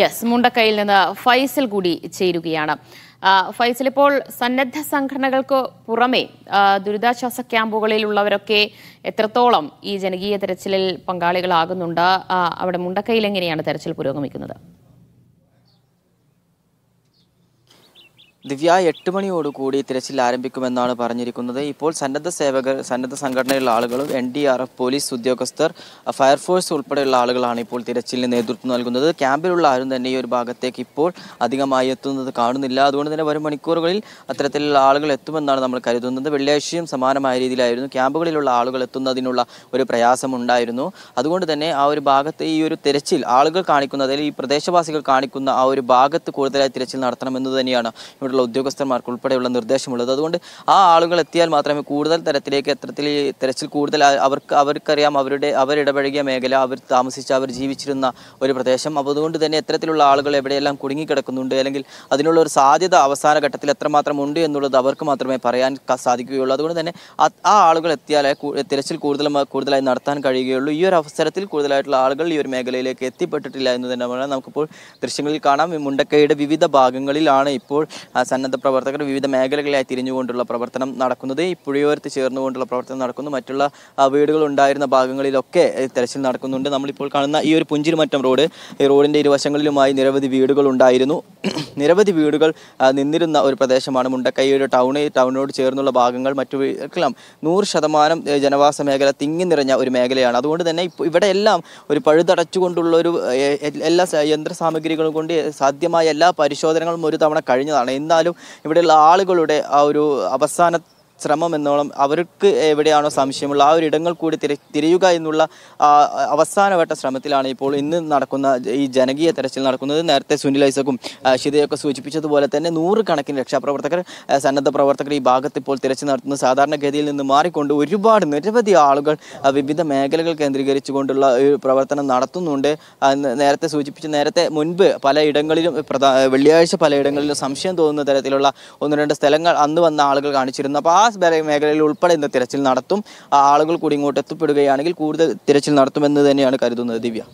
yes മുണ്ടക്കയിൽ നിന്ന് ഫൈസൽ കൂടി ചേരുകയാണ് ഫൈസൽ ഇപ്പോൾ സന്നദ്ധ സംഘടനകൾക്ക് പുറമെ ദുരിതാശ്വാസ ക്യാമ്പുകളിലുള്ളവരൊക്കെ എത്രത്തോളം ഈ ജനകീയ തെരച്ചിലിൽ പങ്കാളികളാകുന്നുണ്ട് അവിടെ മുണ്ടക്കയിൽ എങ്ങനെയാണ് തെരച്ചിൽ പുരോഗമിക്കുന്നത് ദിവ്യ എട്ട് മണിയോടുകൂടി തിരച്ചിൽ ആരംഭിക്കുമെന്നാണ് പറഞ്ഞിരിക്കുന്നത് ഇപ്പോൾ സന്നദ്ധ സേവകർ സന്നദ്ധ സംഘടനയുള്ള ആളുകളും N D R F police ഉദ്യോഗസ്ഥർ ഫയർഫോഴ്സ് ഉൾപ്പെടെയുള്ള ആളുകളാണ് ഇപ്പോൾ തിരച്ചിലിന് നേതൃത്വം നൽകുന്നത് ക്യാമ്പിലുള്ള ആരും തന്നെ ഈ ഒരു ഭാഗത്തേക്ക് ഇപ്പോൾ അധികമായി എത്തുന്നത് കാണുന്നില്ല അതുകൊണ്ട് തന്നെ വരും മണിക്കൂറുകളിൽ അത്തരത്തിലുള്ള ആളുകൾ എത്തുമെന്നാണ് നമ്മൾ കരുതുന്നത് വെള്ളിയാഴ്ചയും സമാനമായ രീതിയിലായിരുന്നു ക്യാമ്പുകളിലുള്ള ആളുകൾ എത്തുന്നതിനുള്ള ഒരു പ്രയാസമുണ്ടായിരുന്നു അതുകൊണ്ട് തന്നെ ആ ഒരു ഭാഗത്ത് ഈ ഒരു തിരച്ചിൽ ആളുകൾ കാണിക്കുന്ന അതായത് ഈ പ്രദേശവാസികൾ കാണിക്കുന്ന ആ ഒരു ഭാഗത്ത് കൂടുതലായി തിരച്ചിൽ നടത്തണമെന്ന് തന്നെയാണ് ഇവിടെ ബന്ധപ്പെട്ടുള്ള ഉദ്യോഗസ്ഥന്മാർക്ക് ഉൾപ്പെടെയുള്ള നിർദ്ദേശമുള്ളത് അതുകൊണ്ട് ആ ആളുകൾ എത്തിയാൽ മാത്രമേ കൂടുതൽ തരത്തിലേക്ക് എത്തരത്തിൽ തെരച്ചിൽ കൂടുതൽ അവർക്ക് അവർക്കറിയാം അവരുടെ അവരിടപഴകിയ മേഖല അവർ താമസിച്ച അവർ ജീവിച്ചിരുന്ന ഒരു പ്രദേശം അപ്പോൾ അതുകൊണ്ട് തന്നെ എത്തരത്തിലുള്ള ആളുകൾ എവിടെയെല്ലാം കുടുങ്ങിക്കിടക്കുന്നുണ്ട് അല്ലെങ്കിൽ അതിനുള്ള ഒരു സാധ്യത അവസാന ഘട്ടത്തിൽ എത്രമാത്രം ഉണ്ട് എന്നുള്ളത് അവർക്ക് മാത്രമേ പറയാൻ സാധിക്കുകയുള്ളൂ അതുകൊണ്ട് തന്നെ ആ ആളുകൾ എത്തിയാൽ തിരച്ചിൽ കൂടുതൽ കൂടുതലായി നടത്താൻ കഴിയുകയുള്ളൂ ഈ ഒരു അവസരത്തിൽ കൂടുതലായിട്ടുള്ള ആളുകൾ ഈ ഒരു മേഖലയിലേക്ക് എത്തിപ്പെട്ടിട്ടില്ല എന്ന് തന്നെ പറഞ്ഞാൽ നമുക്കിപ്പോൾ ദൃശ്യങ്ങളിൽ കാണാം മുണ്ടക്കയുടെ വിവിധ ഭാഗങ്ങളിലാണ് ഇപ്പോൾ സന്നദ്ധ പ്രവർത്തകർ വിവിധ മേഖലകളിലായി തിരിഞ്ഞുകൊണ്ടുള്ള പ്രവർത്തനം നടക്കുന്നത് ഈ പുഴയോരത്ത് ചേർന്നുകൊണ്ടുള്ള പ്രവർത്തനം നടക്കുന്നു മറ്റുള്ള വീടുകൾ ഉണ്ടായിരുന്ന ഭാഗങ്ങളിലൊക്കെ തെരച്ചിൽ നടക്കുന്നുണ്ട് നമ്മളിപ്പോൾ കാണുന്ന ഈ ഒരു പുഞ്ചിരുമറ്റം റോഡ് ഈ റോഡിൻ്റെ ഇരുവശങ്ങളിലുമായി നിരവധി വീടുകൾ ഉണ്ടായിരുന്നു നിരവധി വീടുകൾ നിന്നിരുന്ന ഒരു പ്രദേശമാണ് മുണ്ടക്കൈ ഒരു ടൗൺ ടൗണിനോട് ചേർന്നുള്ള ഭാഗങ്ങൾ മറ്റു എല്ലാം നൂറ് ശതമാനം ജനവാസ മേഖല തിങ്ങി നിറഞ്ഞ ഒരു മേഖലയാണ് അതുകൊണ്ട് തന്നെ ഇവിടെ എല്ലാം ഒരു പഴുതടച്ചുകൊണ്ടുള്ള ഒരു എല്ലാ സാമഗ്രികളും കൊണ്ട് സാധ്യമായ എല്ലാ പരിശോധനകളും ഒരു തവണ കഴിഞ്ഞതാണ് ഇന്ന് എന്നിരുന്നാലും ഇവിടെയുള്ള ആളുകളുടെ ആ ഒരു അവസാന ശ്രമം എന്നോളം അവർക്ക് എവിടെയാണോ സംശയമുള്ള ആ ഒരു ഇടങ്ങൾ കൂടി തിര തിരയുക എന്നുള്ള അവസാനവട്ട ശ്രമത്തിലാണ് ഇപ്പോൾ ഇന്ന് നടക്കുന്ന ഈ ജനകീയ തെരച്ചിൽ നടക്കുന്നത് നേരത്തെ സുനിൽ ഐസക്കും ഷിതയൊക്കെ സൂചിപ്പിച്ചതുപോലെ തന്നെ നൂറുകണക്കിന് രക്ഷാപ്രവർത്തകർ സന്നദ്ധ പ്രവർത്തകർ ഈ ഭാഗത്ത് ഇപ്പോൾ തിരച്ചിൽ നടത്തുന്ന സാധാരണഗതിയിൽ നിന്ന് മാറിക്കൊണ്ട് ഒരുപാട് നിരവധി ആളുകൾ വിവിധ മേഖലകൾ കേന്ദ്രീകരിച്ചുകൊണ്ടുള്ള ഒരു പ്രവർത്തനം നടത്തുന്നുണ്ട് നേരത്തെ സൂചിപ്പിച്ച നേരത്തെ മുൻപ് പലയിടങ്ങളിലും പ്രധാ വെള്ളിയാഴ്ച പലയിടങ്ങളിലും സംശയം തോന്നുന്ന തരത്തിലുള്ള ഒന്ന് രണ്ട് സ്ഥലങ്ങൾ അന്ന് വന്ന ആളുകൾ കാണിച്ചിരുന്നു അപ്പോൾ ആ ഖാസ് ബര മേഖലയിൽ ഉൾപ്പെടെ ഇന്ന് തിരച്ചിൽ നടത്തും ആളുകൾ കൂടി ഇങ്ങോട്ട് എത്തിപ്പെടുകയാണെങ്കിൽ കൂടുതൽ തിരച്ചിൽ നടത്തുമെന്ന് തന്നെയാണ് കരുതുന്നത് ദിവ്യ